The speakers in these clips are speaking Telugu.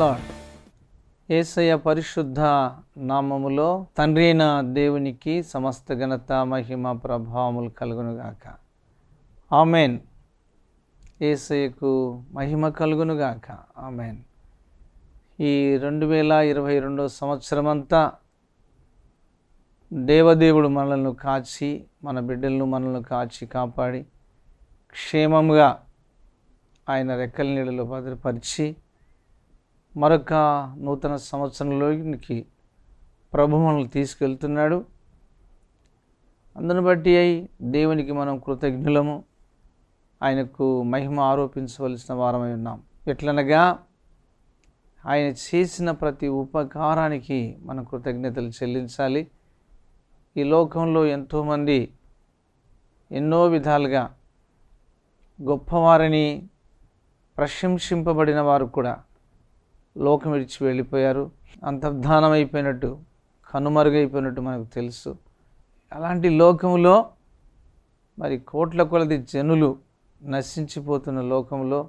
లాడ్ ఏసయ పరిశుద్ధ నామములో తండ్రి అయిన దేవునికి సమస్త ఘనత మహిమ ప్రభావములు కలుగునుగాక ఆమెన్ ఏసయకు మహిమ కలుగునుగాక ఆమెన్ ఈ రెండు వేల ఇరవై రెండో సంవత్సరం అంతా దేవదేవుడు మనల్ని కాచి మన బిడ్డలను మనల్ని కాచి కాపాడి క్షేమంగా ఆయన రెక్కల నీడలో భద్రపరిచి మరొక నూతన సంవత్సరంలోనికి ప్రభు మనల్ని తీసుకెళ్తున్నాడు అందును బట్టి అయి దేవునికి మనం కృతజ్ఞులము ఆయనకు మహిమ ఆరోపించవలసిన వారమై ఉన్నాం ఎట్లనగా ఆయన చేసిన ప్రతి ఉపకారానికి మనం కృతజ్ఞతలు చెల్లించాలి ఈ లోకంలో ఎంతోమంది ఎన్నో విధాలుగా గొప్పవారిని ప్రశంసింపబడిన వారు కూడా లోకం విడిచి వెళ్ళిపోయారు అంతర్ధానమైపోయినట్టు కనుమరుగైపోయినట్టు మనకు తెలుసు అలాంటి లోకంలో మరి కోట్ల కొలది జనులు నశించిపోతున్న లోకంలో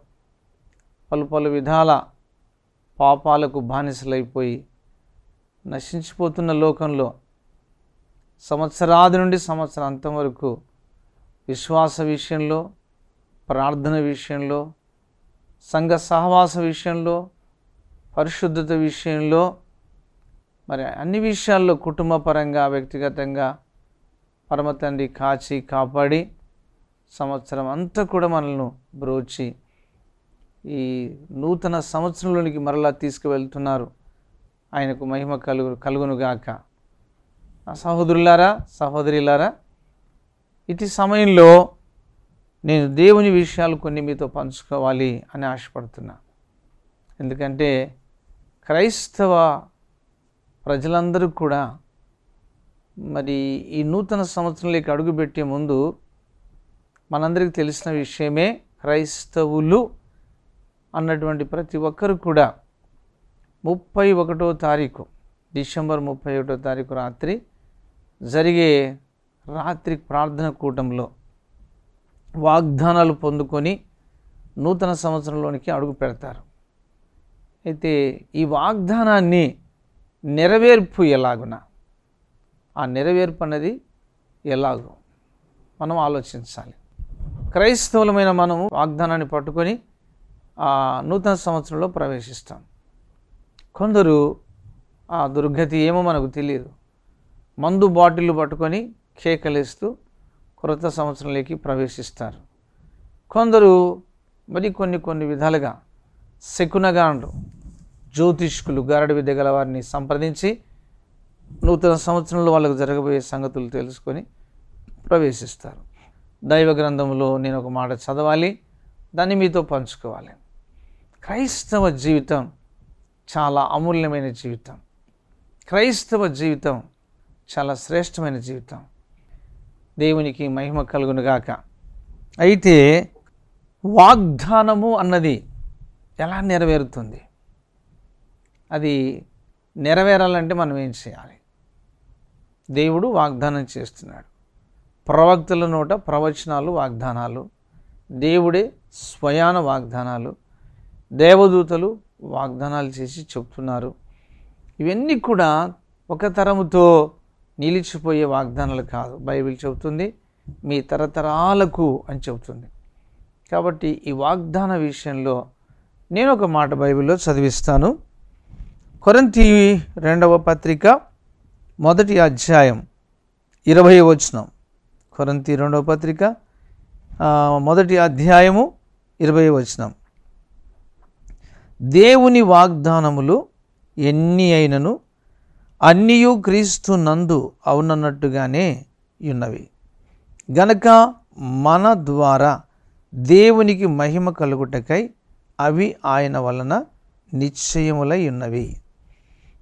పలు పలు విధాల పాపాలకు బానిసలైపోయి నశించిపోతున్న లోకంలో సంవత్సరాది నుండి సంవత్సరాంతం వరకు విశ్వాస విషయంలో ప్రార్థన విషయంలో సంఘ సహవాస విషయంలో పరిశుద్ధత విషయంలో మరి అన్ని విషయాల్లో కుటుంబపరంగా వ్యక్తిగతంగా పరమ తండ్రి కాచి కాపాడి సంవత్సరం అంతా కూడా మనల్ని బ్రోచి ఈ నూతన సంవత్సరంలోనికి మరలా తీసుకువెళ్తున్నారు ఆయనకు మహిమ కలుగు కలుగునుగాక సహోదరులారా సహోదరిలారా ఇటు సమయంలో నేను దేవుని విషయాలు కొన్ని మీతో పంచుకోవాలి అని ఆశపడుతున్నా ఎందుకంటే క్రైస్తవ ప్రజలందరూ కూడా మరి ఈ నూతన సంవత్సరంలోకి అడుగుపెట్టే ముందు మనందరికీ తెలిసిన విషయమే క్రైస్తవులు అన్నటువంటి ప్రతి ఒక్కరు కూడా ముప్పై ఒకటో తారీఖు డిసెంబర్ ముప్పై ఒకటో తారీఖు రాత్రి జరిగే రాత్రి ప్రార్థన కూటంలో వాగ్దానాలు పొందుకొని నూతన సంవత్సరంలోనికి అడుగు పెడతారు అయితే ఈ వాగ్దానాన్ని నెరవేర్పు ఎలాగున ఆ నెరవేర్పు అన్నది ఎలాగో మనం ఆలోచించాలి క్రైస్తవులమైన మనము వాగ్దానాన్ని పట్టుకొని ఆ నూతన సంవత్సరంలో ప్రవేశిస్తాం కొందరు ఆ దుర్గతి ఏమో మనకు తెలియదు మందు బాటిల్ పట్టుకొని కేకలేస్తూ క్రొత్త సంవత్సరంలోకి ప్రవేశిస్తారు కొందరు మరి కొన్ని కొన్ని విధాలుగా శకునగాండ్లు జ్యోతిష్కులు గారడి విద్య గల వారిని సంప్రదించి నూతన సంవత్సరంలో వాళ్ళకు జరగబోయే సంగతులు తెలుసుకొని ప్రవేశిస్తారు దైవ గ్రంథంలో నేను ఒక మాట చదవాలి దాన్ని మీతో పంచుకోవాలి క్రైస్తవ జీవితం చాలా అమూల్యమైన జీవితం క్రైస్తవ జీవితం చాలా శ్రేష్టమైన జీవితం దేవునికి మహిమ కలుగునుగాక అయితే వాగ్దానము అన్నది ఎలా నెరవేరుతుంది అది నెరవేరాలంటే మనం ఏం చేయాలి దేవుడు వాగ్దానం చేస్తున్నాడు ప్రవక్తల నోట ప్రవచనాలు వాగ్దానాలు దేవుడే స్వయాన వాగ్దానాలు దేవదూతలు వాగ్దానాలు చేసి చెప్తున్నారు ఇవన్నీ కూడా ఒక తరముతో నిలిచిపోయే వాగ్దానాలు కాదు బైబిల్ చెబుతుంది మీ తరతరాలకు అని చెబుతుంది కాబట్టి ఈ వాగ్దాన విషయంలో నేను ఒక మాట బైబిల్లో చదివిస్తాను కొరంతి రెండవ పత్రిక మొదటి అధ్యాయం ఇరవై వచనం కొరంతి రెండవ పత్రిక మొదటి అధ్యాయము ఇరవై వచనం దేవుని వాగ్దానములు ఎన్ని అయినను అన్నీయు క్రీస్తు నందు అవునన్నట్టుగానే ఉన్నవి గనక మన ద్వారా దేవునికి మహిమ కలుగుటకై అవి ఆయన వలన నిశ్చయములై ఉన్నవి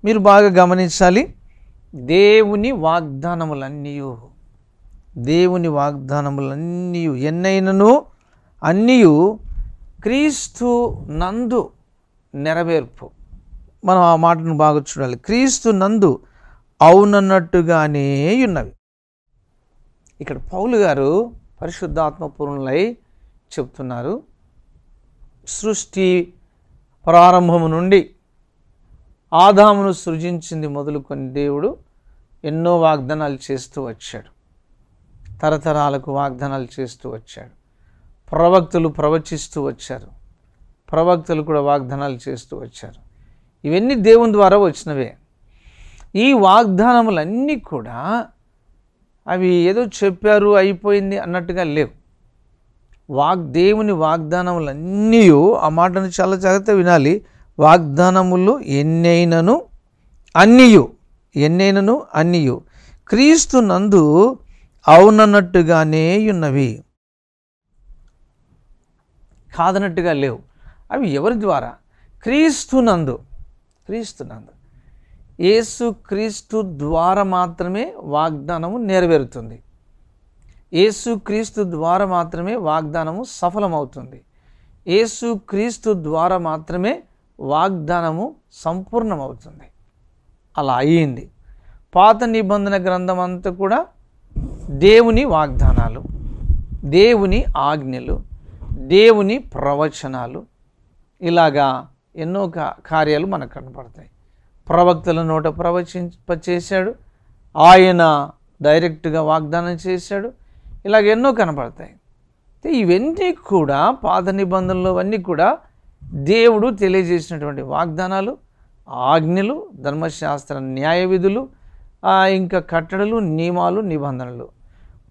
మీరు బాగా గమనించాలి దేవుని వాగ్దానములన్నీ దేవుని వాగ్దానములన్నీ ఎన్నైనను అన్నీయు క్రీస్తు నందు నెరవేర్పు మనం ఆ మాటను బాగా చూడాలి క్రీస్తు నందు అవునన్నట్టుగానే ఉన్నవి ఇక్కడ పౌలు గారు పరిశుద్ధాత్మపూర్ణులై చెప్తున్నారు సృష్టి ప్రారంభము నుండి ఆదామును సృజించింది మొదలుకొని దేవుడు ఎన్నో వాగ్దానాలు చేస్తూ వచ్చాడు తరతరాలకు వాగ్దానాలు చేస్తూ వచ్చాడు ప్రవక్తలు ప్రవచిస్తూ వచ్చారు ప్రవక్తలు కూడా వాగ్దానాలు చేస్తూ వచ్చారు ఇవన్నీ దేవుని ద్వారా వచ్చినవే ఈ వాగ్దానములన్నీ కూడా అవి ఏదో చెప్పారు అయిపోయింది అన్నట్టుగా లేవు వాగ్ దేవుని వాగ్దానములన్నీ ఆ మాటను చాలా జాగ్రత్తగా వినాలి వాగ్దానములు ఎన్నైనను అన్నియు ఎన్నైనను అన్నియు క్రీస్తు నందు అవునన్నట్టుగానే ఉన్నవి కాదనట్టుగా లేవు అవి ఎవరి ద్వారా క్రీస్తునందు క్రీస్తునందు ఏసు క్రీస్తు ద్వారా మాత్రమే వాగ్దానము నెరవేరుతుంది ఏసు క్రీస్తు ద్వారా మాత్రమే వాగ్దానము సఫలమవుతుంది ఏసు క్రీస్తు ద్వారా మాత్రమే వాగ్దానము సంపూర్ణమవుతుంది అలా అయ్యింది పాత నిబంధన గ్రంథం అంతా కూడా దేవుని వాగ్దానాలు దేవుని ఆజ్ఞలు దేవుని ప్రవచనాలు ఇలాగా ఎన్నో కార్యాలు మనకు కనపడతాయి ప్రవక్తల నోట ప్రవచింప చేశాడు ఆయన డైరెక్ట్గా వాగ్దానం చేశాడు ఇలాగ ఎన్నో కనపడతాయి ఇవన్నీ కూడా పాత నిబంధనలు అన్నీ కూడా దేవుడు తెలియజేసినటువంటి వాగ్దానాలు ఆజ్ఞలు ధర్మశాస్త్ర న్యాయ విధులు ఇంకా కట్టడలు నియమాలు నిబంధనలు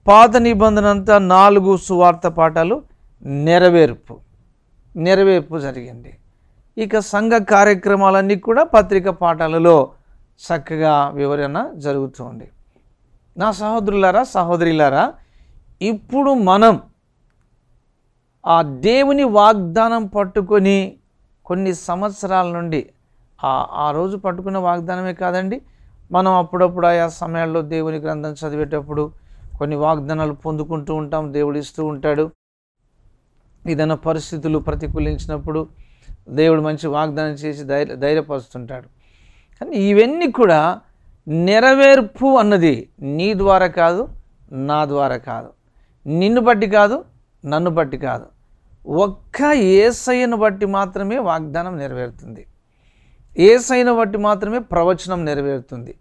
పాత నిబంధన అంతా నాలుగు సువార్త పాఠాలు నెరవేర్పు నెరవేర్పు జరిగింది ఇక సంఘ కార్యక్రమాలన్నీ కూడా పత్రిక పాఠాలలో చక్కగా వివరణ జరుగుతుంది నా సహోదరులారా సహోదరిలారా ఇప్పుడు మనం ఆ దేవుని వాగ్దానం పట్టుకొని కొన్ని సంవత్సరాల నుండి ఆ ఆ రోజు పట్టుకున్న వాగ్దానమే కాదండి మనం అప్పుడప్పుడు ఆయా సమయాల్లో దేవుని గ్రంథం చదివేటప్పుడు కొన్ని వాగ్దానాలు పొందుకుంటూ ఉంటాం దేవుడు ఇస్తూ ఉంటాడు ఏదైనా పరిస్థితులు ప్రతికూలించినప్పుడు దేవుడు మంచి వాగ్దానం చేసి ధైర్య ధైర్యపరుస్తుంటాడు కానీ ఇవన్నీ కూడా నెరవేర్పు అన్నది నీ ద్వారా కాదు నా ద్వారా కాదు నిన్ను బట్టి కాదు నన్ను బట్టి కాదు ఒక్క ఏసయ్యను బట్టి మాత్రమే వాగ్దానం నెరవేరుతుంది ఏసైను బట్టి మాత్రమే ప్రవచనం నెరవేరుతుంది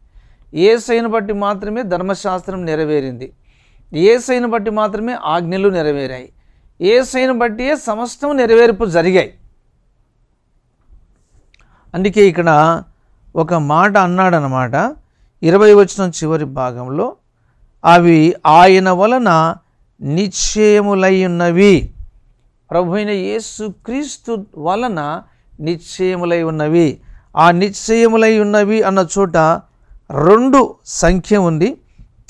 ఏసైను బట్టి మాత్రమే ధర్మశాస్త్రం నెరవేరింది ఏసైను బట్టి మాత్రమే ఆజ్ఞలు నెరవేరాయి ఏసైను బట్టియే సమస్తం నెరవేర్పు జరిగాయి అందుకే ఇక్కడ ఒక మాట అన్నాడనమాట ఇరవై వచ్చిన చివరి భాగంలో అవి ఆయన వలన నిశ్చయములై ఉన్నవి ప్రభు అయిన క్రీస్తు వలన నిశ్చయములై ఉన్నవి ఆ నిశ్చయములై ఉన్నవి అన్న చోట రెండు సంఖ్య ఉంది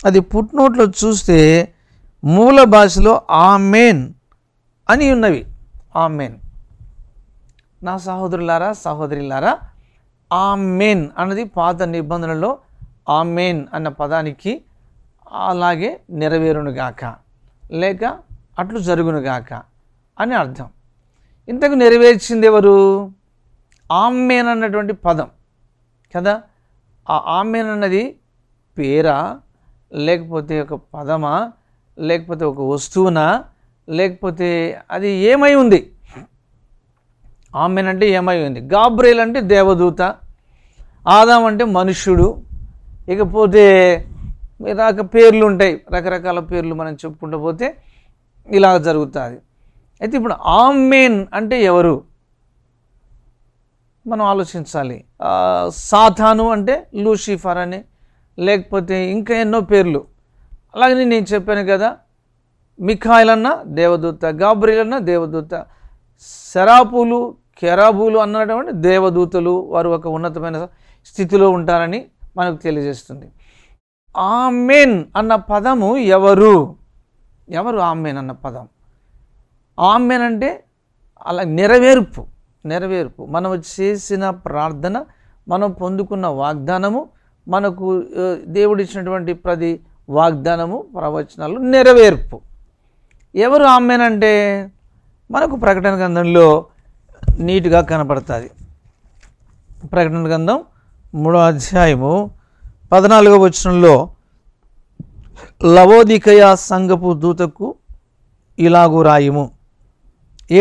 అది పుట్నోట్లో చూస్తే మూల భాషలో ఆమెన్ అని ఉన్నవి ఆమెన్ నా సహోదరులారా సహోదరిలారా ఆమెన్ అన్నది పాత నిబంధనలో ఆమెన్ అన్న పదానికి అలాగే నెరవేరునుగాక లేక అట్లు జరుగునుగాక అని అర్థం ఇంతకు నెరవేర్చింది ఎవరు ఆమెన్ అన్నటువంటి పదం కదా ఆ ఆమెన్ అన్నది పేరా లేకపోతే ఒక పదమా లేకపోతే ఒక వస్తువునా లేకపోతే అది ఏమై ఉంది ఆమెన్ అంటే ఏమై ఉంది గాబ్రేల్ అంటే దేవదూత ఆదాం అంటే మనుష్యుడు ఇకపోతే రక పేర్లు ఉంటాయి రకరకాల పేర్లు మనం చెప్పుకుంటూ పోతే ఇలా జరుగుతుంది అయితే ఇప్పుడు ఆమెన్ అంటే ఎవరు మనం ఆలోచించాలి సాధాను అంటే లూసిఫర్ అని లేకపోతే ఇంకా ఎన్నో పేర్లు అలాగే నేను చెప్పాను కదా మిఖాయిలన్నా అన్న దేవదూత గాబ్రియల్ అన్న దేవదూత శరాపులు కెరాబులు అన్నటువంటి దేవదూతలు వారు ఒక ఉన్నతమైన స్థితిలో ఉంటారని మనకు తెలియజేస్తుంది ఆమెన్ అన్న పదము ఎవరు ఎవరు ఆమెన్ అన్న పదం ఆమెన్ అంటే అలా నెరవేర్పు నెరవేర్పు మనం చేసిన ప్రార్థన మనం పొందుకున్న వాగ్దానము మనకు దేవుడిచ్చినటువంటి ప్రతి వాగ్దానము ప్రవచనాలు నెరవేర్పు ఎవరు ఆమెన్ అంటే మనకు ప్రకటన గ్రంథంలో నీటుగా కనపడుతుంది ప్రకటన గ్రంథం మూడో అధ్యాయము పద్నాలుగవ వచనంలో లవోదికయ సంఘపు దూతకు ఇలాగు రాయము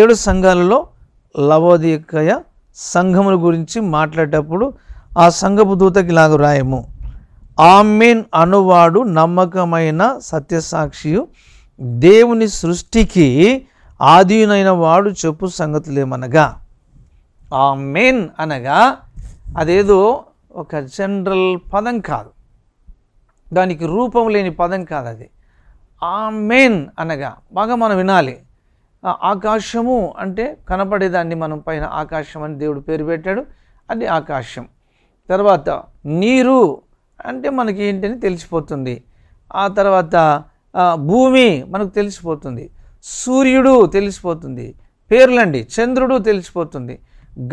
ఏడు సంఘాలలో లవోదికయ సంఘముల గురించి మాట్లాడేటప్పుడు ఆ సంఘపు దూతకు ఇలాగ రాయము ఆమెన్ అనువాడు నమ్మకమైన సత్యసాక్షియు దేవుని సృష్టికి ఆధీనైన వాడు చెప్పు సంగతులేమనగా ఆమెన్ అనగా అదేదో ఒక జనరల్ పదం కాదు దానికి రూపం లేని పదం కాదు అది ఆ మెయిన్ అనగా బాగా మనం వినాలి ఆకాశము అంటే కనపడేదాన్ని మనం పైన ఆకాశం అని దేవుడు పేరు పెట్టాడు అది ఆకాశం తర్వాత నీరు అంటే మనకి ఏంటని తెలిసిపోతుంది ఆ తర్వాత భూమి మనకు తెలిసిపోతుంది సూర్యుడు తెలిసిపోతుంది పేర్లండి చంద్రుడు తెలిసిపోతుంది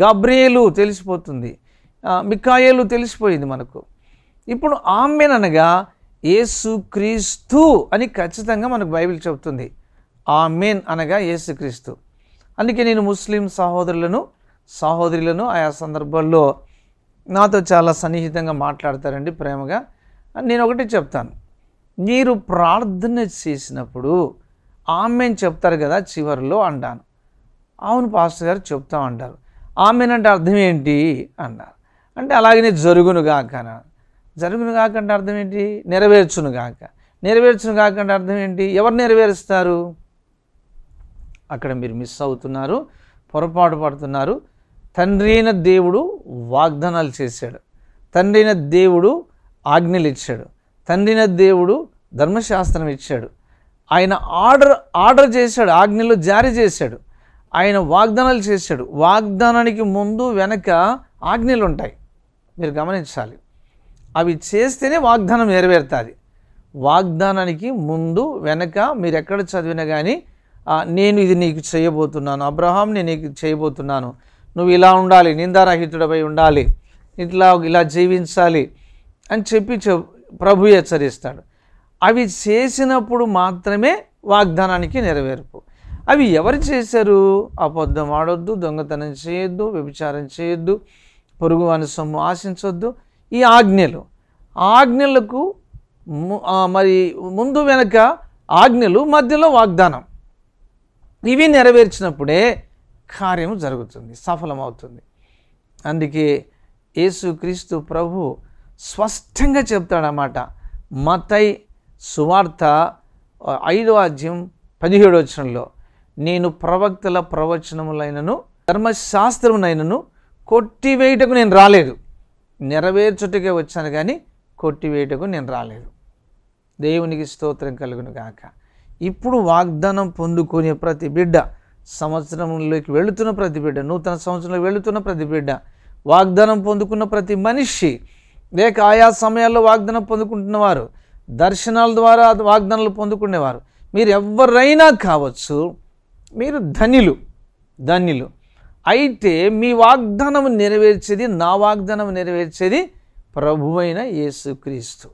గబ్రేలు తెలిసిపోతుంది మికాయేలు తెలిసిపోయింది మనకు ఇప్పుడు ఆమెననగా క్రీస్తు అని ఖచ్చితంగా మనకు బైబిల్ చెబుతుంది ఆమెన్ అనగా యేసుక్రీస్తు అందుకే నేను ముస్లిం సహోదరులను సహోదరులను ఆయా సందర్భాల్లో నాతో చాలా సన్నిహితంగా మాట్లాడతారండి ప్రేమగా నేను ఒకటి చెప్తాను మీరు ప్రార్థన చేసినప్పుడు ఆమెన్ చెప్తారు కదా చివరిలో అంటాను అవును పాస్టర్ గారు చెప్తా అంటారు ఆమెన్ అంటే అర్థం ఏంటి అన్నారు అంటే అలాగనే జరుగునుగాక జరుగునుగాక అంటే అర్థం ఏంటి నెరవేర్చునుగాక నెరవేర్చునుగాక అంటే అర్థం ఏంటి ఎవరు నెరవేరుస్తారు అక్కడ మీరు మిస్ అవుతున్నారు పొరపాటు పడుతున్నారు తండ్రైన దేవుడు వాగ్దానాలు చేశాడు తండ్రైన దేవుడు ఆజ్ఞలు ఇచ్చాడు తండ్రిన దేవుడు ధర్మశాస్త్రం ఇచ్చాడు ఆయన ఆర్డర్ ఆర్డర్ చేశాడు ఆజ్ఞలు జారీ చేశాడు ఆయన వాగ్దానాలు చేశాడు వాగ్దానానికి ముందు వెనక ఆజ్ఞలు ఉంటాయి మీరు గమనించాలి అవి చేస్తేనే వాగ్దానం నెరవేరుతుంది వాగ్దానానికి ముందు వెనక మీరు ఎక్కడ చదివినా కానీ నేను ఇది నీకు చేయబోతున్నాను అబ్రహాం నేను నీకు చేయబోతున్నాను నువ్వు ఇలా ఉండాలి నిందారహితుడిపై ఉండాలి ఇట్లా ఇలా జీవించాలి అని చెప్పి ప్రభు హెచ్చరిస్తాడు అవి చేసినప్పుడు మాత్రమే వాగ్దానానికి నెరవేర్పు అవి ఎవరు చేశారు అబద్ధం ఆడొద్దు దొంగతనం చేయొద్దు వ్యభిచారం చేయొద్దు పొరుగు అని సొమ్ము ఆశించొద్దు ఈ ఆజ్ఞలు ఆజ్ఞలకు మరి ముందు వెనక ఆజ్ఞలు మధ్యలో వాగ్దానం ఇవి నెరవేర్చినప్పుడే కార్యము జరుగుతుంది సఫలమవుతుంది అందుకే యేసుక్రీస్తు ప్రభు స్పష్టంగా చెప్తాడన్నమాట మతై సువార్త ఐదో ఆద్యం పదిహేడు వచనంలో నేను ప్రవక్తల ప్రవచనములైనను ధర్మశాస్త్రమునైనను కొట్టివేయుటకు నేను రాలేదు నెరవేర్చుటకే వచ్చాను కానీ కొట్టివేయుటకు నేను రాలేదు దేవునికి స్తోత్రం కలుగును గాక ఇప్పుడు వాగ్దానం పొందుకునే ప్రతి బిడ్డ సంవత్సరంలోకి వెళుతున్న ప్రతి బిడ్డ నూతన సంవత్సరంలో వెళుతున్న ప్రతి బిడ్డ వాగ్దానం పొందుకున్న ప్రతి మనిషి లేక ఆయా సమయాల్లో వాగ్దానం పొందుకుంటున్నవారు దర్శనాల ద్వారా వాగ్దానాలు పొందుకునేవారు మీరు ఎవరైనా కావచ్చు మీరు ధనిలు ధన్యులు అయితే మీ వాగ్దానం నెరవేర్చేది నా వాగ్దానం నెరవేర్చేది ప్రభువైన యేసుక్రీస్తు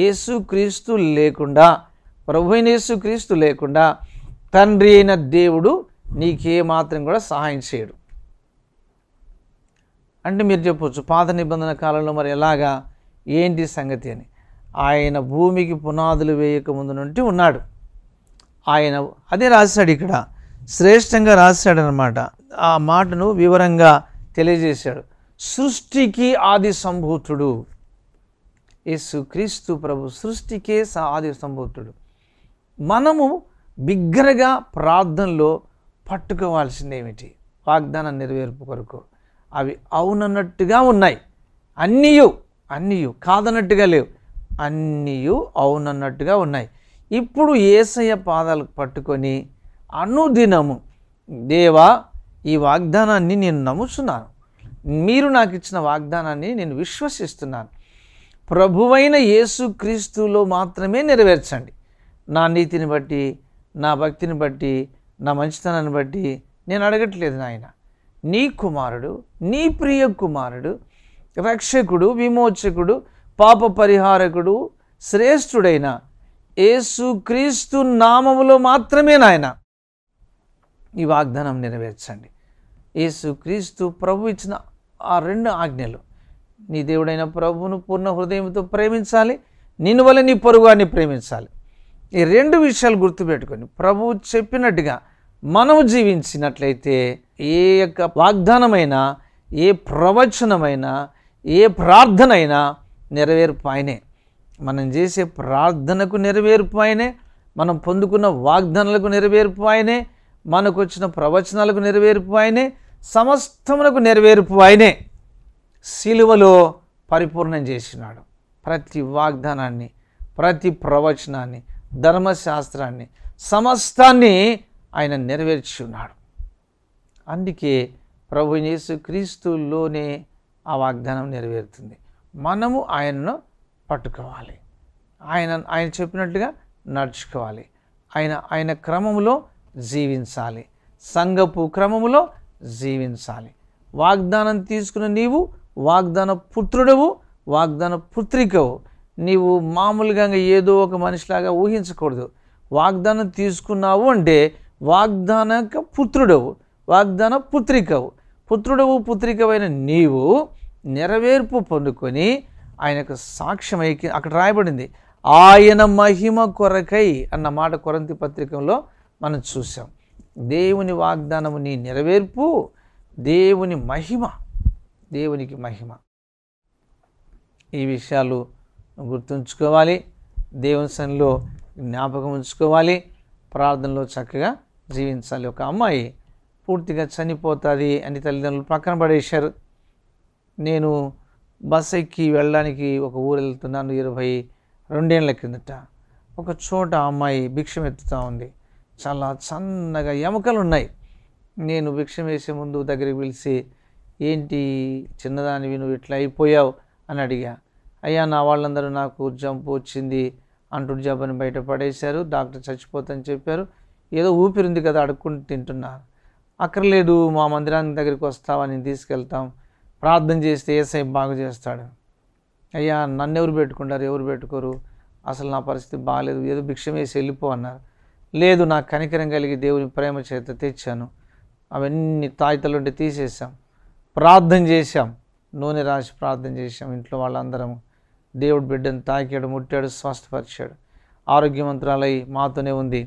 యేసుక్రీస్తు లేకుండా ప్రభువైన యేసుక్రీస్తు లేకుండా తండ్రి అయిన దేవుడు నీకే మాత్రం కూడా సహాయం చేయడు అంటే మీరు చెప్పవచ్చు పాత నిబంధన కాలంలో మరి ఎలాగా ఏంటి సంగతి అని ఆయన భూమికి పునాదులు వేయక ముందు నుండి ఉన్నాడు ఆయన అదే రాశాడు ఇక్కడ శ్రేష్టంగా రాశాడనమాట ఆ మాటను వివరంగా తెలియజేశాడు సృష్టికి ఆది సంభూతుడు క్రీస్తు ప్రభు సృష్టికే ఆది సంభూతుడు మనము బిగ్గరగా ప్రార్థనలో పట్టుకోవాల్సింది ఏమిటి వాగ్దానం నెరవేర్పు కొరకు అవి అవునన్నట్టుగా ఉన్నాయి అన్నీయు అన్నీయు కాదన్నట్టుగా లేవు అన్నీయు అవునన్నట్టుగా ఉన్నాయి ఇప్పుడు ఏసయ్య పాదాలకు పట్టుకొని అనుదినము దేవా ఈ వాగ్దానాన్ని నేను నమ్ముతున్నాను మీరు నాకు ఇచ్చిన వాగ్దానాన్ని నేను విశ్వసిస్తున్నాను ప్రభువైన యేసుక్రీస్తులో మాత్రమే నెరవేర్చండి నా నీతిని బట్టి నా భక్తిని బట్టి నా మంచితనాన్ని బట్టి నేను అడగట్లేదు నాయన నీ కుమారుడు నీ ప్రియ కుమారుడు రక్షకుడు విమోచకుడు పాప పరిహారకుడు శ్రేష్ఠుడైన యేసుక్రీస్తు నామములో మాత్రమే నాయన ఈ వాగ్దానం నెరవేర్చండి యేసు క్రీస్తు ప్రభు ఇచ్చిన ఆ రెండు ఆజ్ఞలు నీ దేవుడైన ప్రభువును పూర్ణ హృదయంతో ప్రేమించాలి నేను వల్ల నీ పొరుగుని ప్రేమించాలి ఈ రెండు విషయాలు గుర్తుపెట్టుకొని ప్రభు చెప్పినట్టుగా మనం జీవించినట్లయితే ఏ యొక్క వాగ్దానమైనా ఏ ప్రవచనమైనా ఏ ప్రార్థన అయినా నెరవేర్పు ఆయనే మనం చేసే ప్రార్థనకు నెరవేర్పు ఆయనే మనం పొందుకున్న వాగ్దానాలకు నెరవేర్పు ఆయనే మనకు వచ్చిన ప్రవచనాలకు నెరవేర్పు ఆయనే సమస్తమునకు నెరవేర్పు ఆయనే శిలువలో పరిపూర్ణం చేసినాడు ప్రతి వాగ్దానాన్ని ప్రతి ప్రవచనాన్ని ధర్మశాస్త్రాన్ని సమస్తాన్ని ఆయన నెరవేర్చి ఉన్నాడు అందుకే ప్రభు యేసు క్రీస్తుల్లోనే ఆ వాగ్దానం నెరవేరుతుంది మనము ఆయనను పట్టుకోవాలి ఆయన ఆయన చెప్పినట్టుగా నడుచుకోవాలి ఆయన ఆయన క్రమంలో జీవించాలి సంఘపు క్రమంలో జీవించాలి వాగ్దానం తీసుకున్న నీవు వాగ్దాన పుత్రుడవు వాగ్దాన పుత్రికవు నీవు మామూలుగా ఏదో ఒక మనిషిలాగా ఊహించకూడదు వాగ్దానం తీసుకున్నావు అంటే వాగ్దానక పుత్రుడవు వాగ్దాన పుత్రికవు పుత్రుడవు పుత్రికవైన నీవు నెరవేర్పు పొందుకొని ఆయనకు సాక్ష్యమై అక్కడ రాయబడింది ఆయన మహిమ కొరకై అన్న మాట కొరంతి పత్రికలో మనం చూసాం దేవుని వాగ్దానము నీ నెరవేర్పు దేవుని మహిమ దేవునికి మహిమ ఈ విషయాలు గుర్తుంచుకోవాలి దేవుని సన్నిలో జ్ఞాపకం ఉంచుకోవాలి ప్రార్థనలో చక్కగా జీవించాలి ఒక అమ్మాయి పూర్తిగా చనిపోతుంది అని తల్లిదండ్రులు పక్కన పడేశారు నేను బస్ ఎక్కి వెళ్ళడానికి ఒక ఊరు వెళ్తున్నాను ఇరవై రెండేళ్ల కిందట ఒక చోట అమ్మాయి భిక్షం ఎత్తుతూ ఉంది చాలా సన్నగా ఎముకలు ఉన్నాయి నేను భిక్షం వేసే ముందు దగ్గరికి పిలిచి ఏంటి చిన్నదాని నువ్వు ఇట్లా అయిపోయావు అని అడిగా అయ్యా నా వాళ్ళందరూ నాకు జంపు వచ్చింది అంటుడు జబ్బని బయట పడేశారు డాక్టర్ చచ్చిపోతని చెప్పారు ఏదో ఊపిరి ఉంది కదా అడుక్కుంటూ తింటున్నారు అక్కర్లేదు మా మందిరానికి దగ్గరికి వస్తావా నేను తీసుకెళ్తాం ప్రార్థన చేస్తే ఏసై బాగు చేస్తాడు అయ్యా నన్ను ఎవరు పెట్టుకుంటారు ఎవరు పెట్టుకోరు అసలు నా పరిస్థితి బాగాలేదు ఏదో భిక్షం వేసి వెళ్ళిపో అన్నారు లేదు నాకు కనికరం కలిగి దేవుని ప్రేమ చేత తెచ్చాను అవన్నీ తాయితలుండి తీసేసాం ప్రార్థన చేశాం నూనె రాసి ప్రార్థన చేశాం ఇంట్లో వాళ్ళందరము దేవుడు బిడ్డను తాకాడు ముట్టాడు స్వస్థపరిచాడు ఆరోగ్యమంత్రాలై మాతోనే ఉంది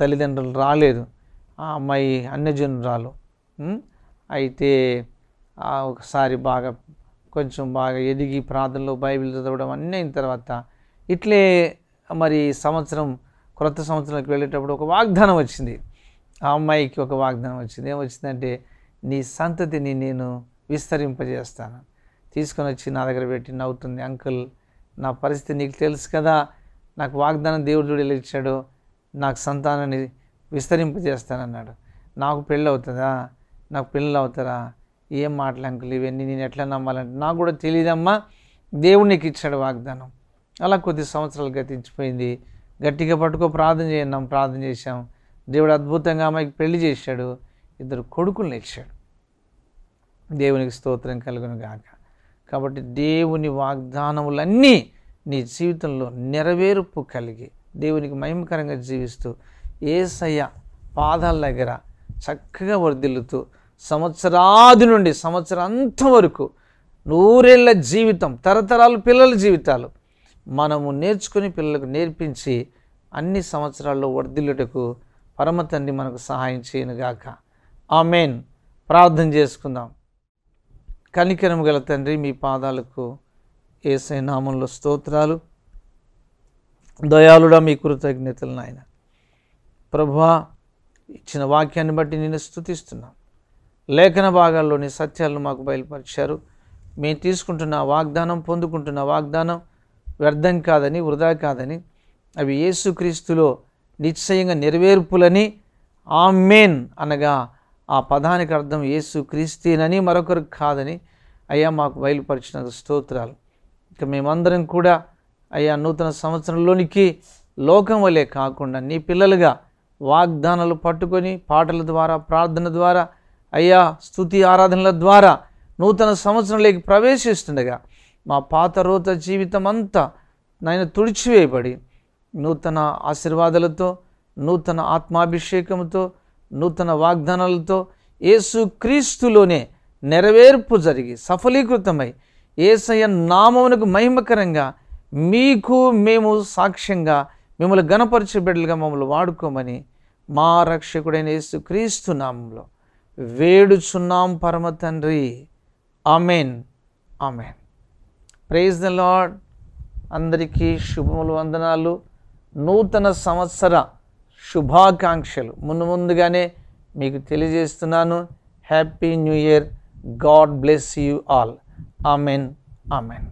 తల్లిదండ్రులు రాలేదు ఆ అమ్మాయి రాలు అయితే ఒకసారి బాగా కొంచెం బాగా ఎదిగి ప్రార్థనలో బైబిల్ చదవడం అన్నీ అయిన తర్వాత ఇట్లే మరి సంవత్సరం కొత్త సంవత్సరానికి వెళ్ళేటప్పుడు ఒక వాగ్దానం వచ్చింది ఆ అమ్మాయికి ఒక వాగ్దానం వచ్చింది ఏమొచ్చిందంటే నీ సంతతిని నేను విస్తరింపజేస్తాను తీసుకొని వచ్చి నా దగ్గర పెట్టి నవ్వుతుంది అంకుల్ నా పరిస్థితి నీకు తెలుసు కదా నాకు వాగ్దానం దేవుడు ఇచ్చాడు నాకు సంతానాన్ని విస్తరింపజేస్తానన్నాడు నాకు పెళ్ళి అవుతుందా నాకు పిల్లలు అవుతారా ఏం మాటలు అంకుల్ ఇవన్నీ నేను ఎట్లా నమ్మాలంటే నాకు కూడా తెలియదమ్మా దేవుడు నీకు ఇచ్చాడు వాగ్దానం అలా కొద్ది సంవత్సరాలు గతించిపోయింది గట్టిగా పట్టుకో ప్రార్థన చేయన్నాం ప్రార్థన చేశాం దేవుడు అద్భుతంగా ఆమెకి పెళ్లి చేశాడు ఇద్దరు కొడుకులు ఇచ్చాడు దేవునికి స్తోత్రం కలుగును గాక కాబట్టి దేవుని వాగ్దానములన్నీ నీ జీవితంలో నెరవేర్పు కలిగి దేవునికి మహిమకరంగా జీవిస్తూ ఏసయ్య పాదాల దగ్గర చక్కగా వర్దిల్లుతూ సంవత్సరాది నుండి సంవత్సరం అంత వరకు నూరేళ్ల జీవితం తరతరాలు పిల్లల జీవితాలు మనము నేర్చుకుని పిల్లలకు నేర్పించి అన్ని సంవత్సరాల్లో వర్ధిల్లుటకు పరమ తండ్రి మనకు సహాయం చేయనుగాక ఆ మెయిన్ ప్రార్థన చేసుకుందాం కనికరము గల తండ్రి మీ పాదాలకు ఏసై నామంలో స్తోత్రాలు దయాలుడా మీ కృతజ్ఞతలు నాయన ప్రభువా ఇచ్చిన వాక్యాన్ని బట్టి నేను స్థుతిస్తున్నాం లేఖన భాగాల్లోని సత్యాలను మాకు బయలుపరిచారు మేము తీసుకుంటున్న వాగ్దానం పొందుకుంటున్న వాగ్దానం వ్యర్థం కాదని వృధా కాదని అవి యేసుక్రీస్తులో నిశ్చయంగా నెరవేర్పులని ఆమెన్ అనగా ఆ పదానికి అర్థం యేసు క్రీస్తీనని మరొకరు కాదని అయ్యా మాకు బయలుపరిచిన స్తోత్రాలు ఇక మేమందరం కూడా అయ్యా నూతన సంవత్సరంలోనికి లోకం వలె కాకుండా నీ పిల్లలుగా వాగ్దానాలు పట్టుకొని పాటల ద్వారా ప్రార్థన ద్వారా అయ్యా స్థుతి ఆరాధనల ద్వారా నూతన సంవత్సరంలోకి ప్రవేశిస్తుండగా మా పాత రోత జీవితం అంతా నాయన తుడిచివేయబడి నూతన ఆశీర్వాదాలతో నూతన ఆత్మాభిషేకంతో నూతన వాగ్దానాలతో యేసు క్రీస్తులోనే నెరవేర్పు జరిగి సఫలీకృతమై ఏసయ నామమునకు మహిమకరంగా మీకు మేము సాక్ష్యంగా మిమ్మల్ని గణపరిచే బిడ్డలుగా మమ్మల్ని వాడుకోమని మా రక్షకుడైన యేసు క్రీస్తు నామంలో వేడుచున్నాం పరమ తండ్రి amen amen praise the lord అందరికీ శుభములు వందనాలు నూతన సంవత్సర శుభాకాంక్షలు మున్ను ముందుగానే మీకు తెలియజేస్తున్నాను happy new year god bless you all amen amen